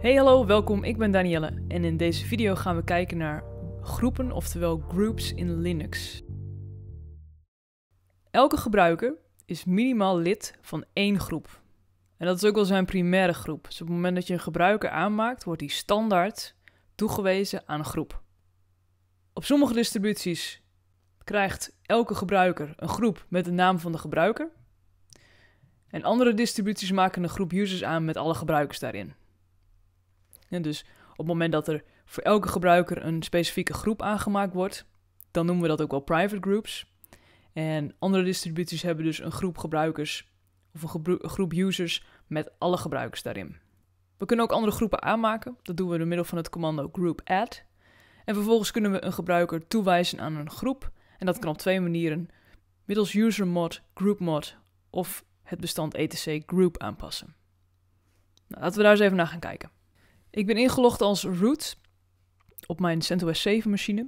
Hey hallo, welkom. Ik ben Danielle en in deze video gaan we kijken naar groepen, oftewel groups in Linux. Elke gebruiker is minimaal lid van één groep. En dat is ook wel zijn primaire groep. Dus op het moment dat je een gebruiker aanmaakt, wordt die standaard toegewezen aan een groep. Op sommige distributies krijgt elke gebruiker een groep met de naam van de gebruiker. En andere distributies maken een groep users aan met alle gebruikers daarin dus op het moment dat er voor elke gebruiker een specifieke groep aangemaakt wordt, dan noemen we dat ook wel private groups. En andere distributies hebben dus een groep gebruikers of een groep users met alle gebruikers daarin. We kunnen ook andere groepen aanmaken. Dat doen we door middel van het commando group add. En vervolgens kunnen we een gebruiker toewijzen aan een groep. En dat kan op twee manieren: middels usermod, groupmod of het bestand etc group aanpassen. Nou, laten we daar eens even naar gaan kijken. Ik ben ingelogd als root op mijn CentOS 7 machine.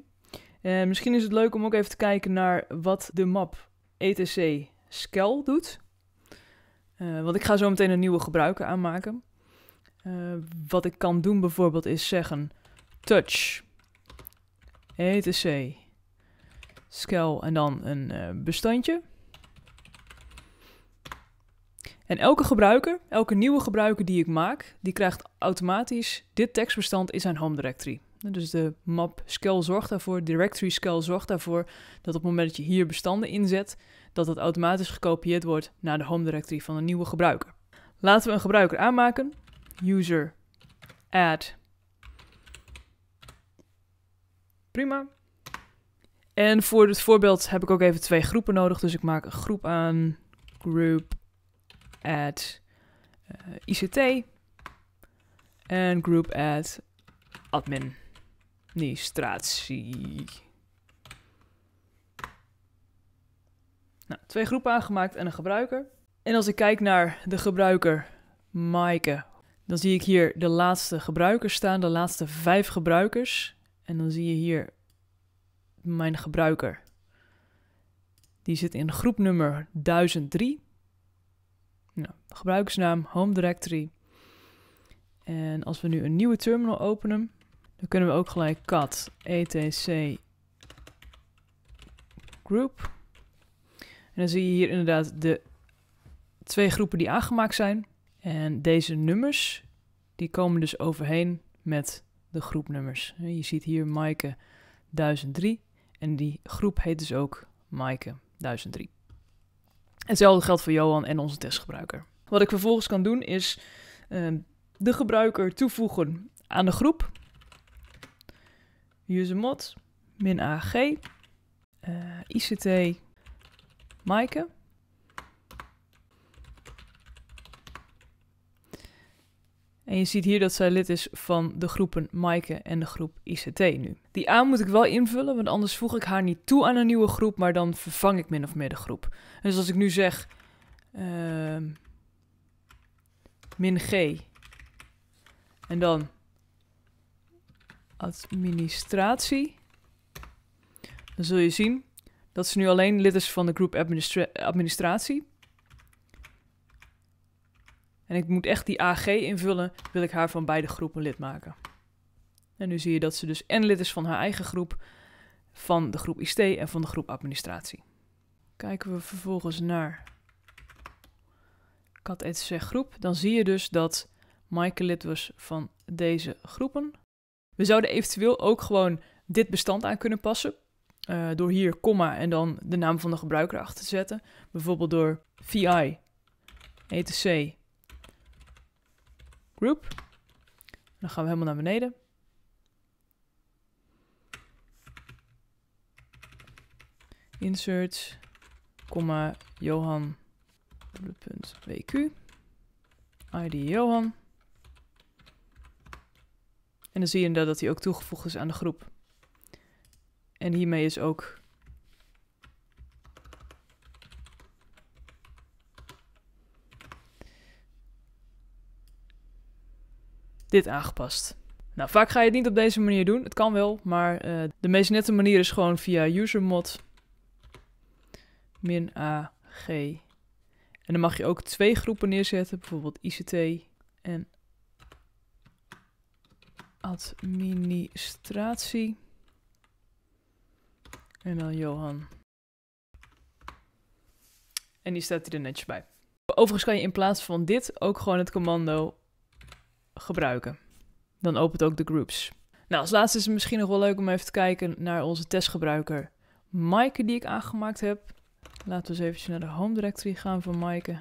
Eh, misschien is het leuk om ook even te kijken naar wat de map etc scal doet. Eh, want ik ga zo meteen een nieuwe gebruiker aanmaken. Eh, wat ik kan doen bijvoorbeeld is zeggen touch etc scal en dan een bestandje. En elke gebruiker, elke nieuwe gebruiker die ik maak, die krijgt automatisch dit tekstbestand in zijn home directory. Dus de map scale zorgt daarvoor, directory scale zorgt daarvoor dat op het moment dat je hier bestanden inzet, dat het automatisch gekopieerd wordt naar de home directory van een nieuwe gebruiker. Laten we een gebruiker aanmaken. User add. Prima. En voor dit voorbeeld heb ik ook even twee groepen nodig. Dus ik maak een groep aan. Group add eh, ICT en group at administratie. Nou, twee groepen aangemaakt en een gebruiker. En als ik kijk naar de gebruiker Maaike, dan zie ik hier de laatste gebruikers staan, de laatste vijf gebruikers. En dan zie je hier mijn gebruiker. Die zit in groep nummer 1003. Nou, gebruikersnaam Home Directory. En als we nu een nieuwe terminal openen, dan kunnen we ook gelijk cat etc group. En dan zie je hier inderdaad de twee groepen die aangemaakt zijn. En deze nummers, die komen dus overheen met de groepnummers. Je ziet hier Maaike 1003 en die groep heet dus ook Maaike 1003. Hetzelfde geldt voor Johan en onze testgebruiker. Wat ik vervolgens kan doen is ehm, de gebruiker toevoegen aan de groep. Usermod, min AG, eh, ICT, Maaike. En je ziet hier dat zij lid is van de groepen Maaike en de groep ICT nu. Die A moet ik wel invullen, want anders voeg ik haar niet toe aan een nieuwe groep, maar dan vervang ik min of meer de groep. Dus als ik nu zeg ehm, min G en dan administratie, dan zul je zien dat ze nu alleen lid is van de groep administratie. En ik moet echt die AG invullen, wil ik haar van beide groepen lid maken. En nu zie je dat ze dus en lid is van haar eigen groep, van de groep IST en van de groep administratie. Kijken we vervolgens naar kat etc groep, dan zie je dus dat Maaike lid was van deze groepen. We zouden eventueel ook gewoon dit bestand aan kunnen passen. Eh, door hier komma en dan de naam van de gebruiker achter te zetten. Bijvoorbeeld door vi etc Group. Dan gaan we helemaal naar beneden. Insert, comma, Johan, punt, WQ. ID Johan. En dan zie je inderdaad dat hij ook toegevoegd is aan de groep. En hiermee is ook dit aangepast. Nou, vaak ga je het niet op deze manier doen. Het kan wel, maar eh, de meest nette manier is gewoon via usermod min AG. En dan mag je ook twee groepen neerzetten, bijvoorbeeld ICT en administratie. En dan Johan. En die staat hier er netjes bij. Overigens kan je in plaats van dit ook gewoon het commando gebruiken. Dan opent ook de groups. Nou, als laatste is het misschien nog wel leuk om even te kijken naar onze testgebruiker Maaike die ik aangemaakt heb. Laten we eens even naar de home directory gaan van Maaike.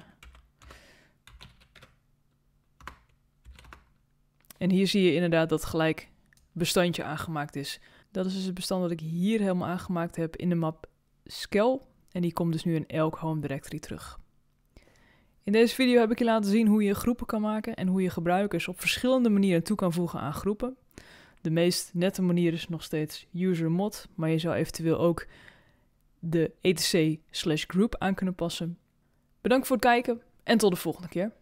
En hier zie je inderdaad dat gelijk bestandje aangemaakt is. Dat is dus het bestand dat ik hier helemaal aangemaakt heb in de map Skel. En die komt dus nu in elk home directory terug. In deze video heb ik je laten zien hoe je groepen kan maken en hoe je gebruikers op verschillende manieren toe kan voegen aan groepen. De meest nette manier is nog steeds User Mod, maar je zou eventueel ook de etc slash group aan kunnen passen. Bedankt voor het kijken en tot de volgende keer.